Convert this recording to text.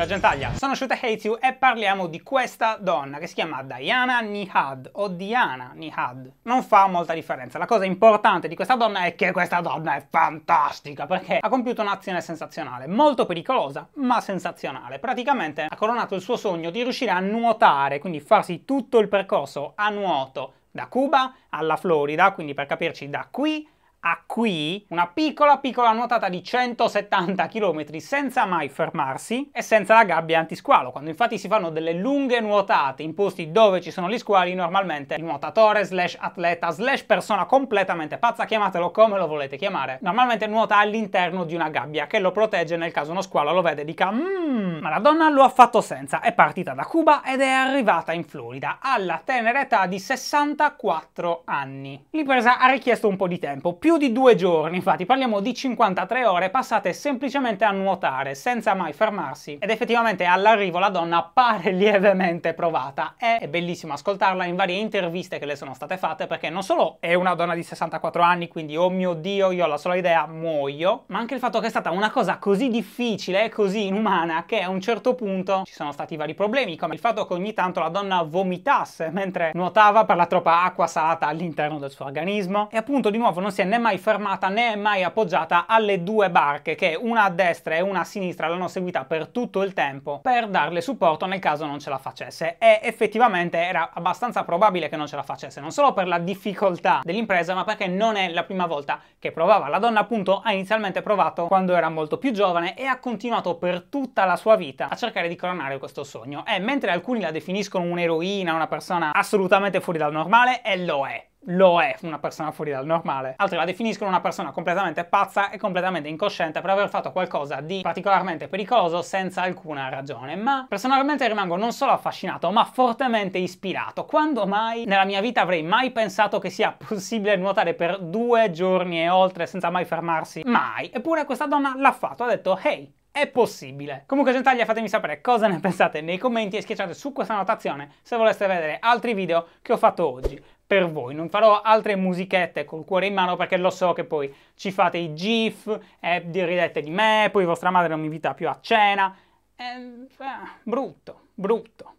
Ciao Gentaglia, sono Shuta Hate You e parliamo di questa donna che si chiama Diana Nihad o Diana Nihad. Non fa molta differenza, la cosa importante di questa donna è che questa donna è fantastica perché ha compiuto un'azione sensazionale, molto pericolosa ma sensazionale. Praticamente ha coronato il suo sogno di riuscire a nuotare, quindi farsi tutto il percorso a nuoto da Cuba alla Florida, quindi per capirci da qui a qui una piccola piccola nuotata di 170 km senza mai fermarsi e senza la gabbia antisqualo. Quando infatti si fanno delle lunghe nuotate in posti dove ci sono gli squali, normalmente il nuotatore slash atleta slash persona completamente pazza, chiamatelo come lo volete chiamare, normalmente nuota all'interno di una gabbia che lo protegge nel caso uno squalo lo vede e dica mmm, ma la donna lo ha fatto senza, è partita da Cuba ed è arrivata in Florida alla tenera età di 64 anni. L'impresa ha richiesto un po' di tempo, più più di due giorni, infatti parliamo di 53 ore passate semplicemente a nuotare, senza mai fermarsi. Ed effettivamente all'arrivo la donna pare lievemente provata. È bellissimo ascoltarla in varie interviste che le sono state fatte perché non solo è una donna di 64 anni, quindi oh mio dio, io ho la sola idea, muoio, ma anche il fatto che è stata una cosa così difficile e così inumana che a un certo punto ci sono stati vari problemi, come il fatto che ogni tanto la donna vomitasse mentre nuotava per la troppa acqua salata all'interno del suo organismo e appunto di nuovo non si è nemmeno mai fermata né è mai appoggiata alle due barche che una a destra e una a sinistra l'hanno seguita per tutto il tempo per darle supporto nel caso non ce la facesse e effettivamente era abbastanza probabile che non ce la facesse non solo per la difficoltà dell'impresa ma perché non è la prima volta che provava la donna appunto ha inizialmente provato quando era molto più giovane e ha continuato per tutta la sua vita a cercare di coronare questo sogno e mentre alcuni la definiscono un'eroina una persona assolutamente fuori dal normale e lo è lo è una persona fuori dal normale, altri la definiscono una persona completamente pazza e completamente incosciente per aver fatto qualcosa di particolarmente pericoloso senza alcuna ragione, ma personalmente rimango non solo affascinato ma fortemente ispirato. Quando mai nella mia vita avrei mai pensato che sia possibile nuotare per due giorni e oltre senza mai fermarsi? Mai! Eppure questa donna l'ha fatto, ha detto hey, è possibile. Comunque gentaglia fatemi sapere cosa ne pensate nei commenti e schiacciate su questa notazione se voleste vedere altri video che ho fatto oggi per voi. Non farò altre musichette col cuore in mano perché lo so che poi ci fate i gif, eh, ridete di me, poi vostra madre non mi invita più a cena. Eh, eh, brutto, brutto.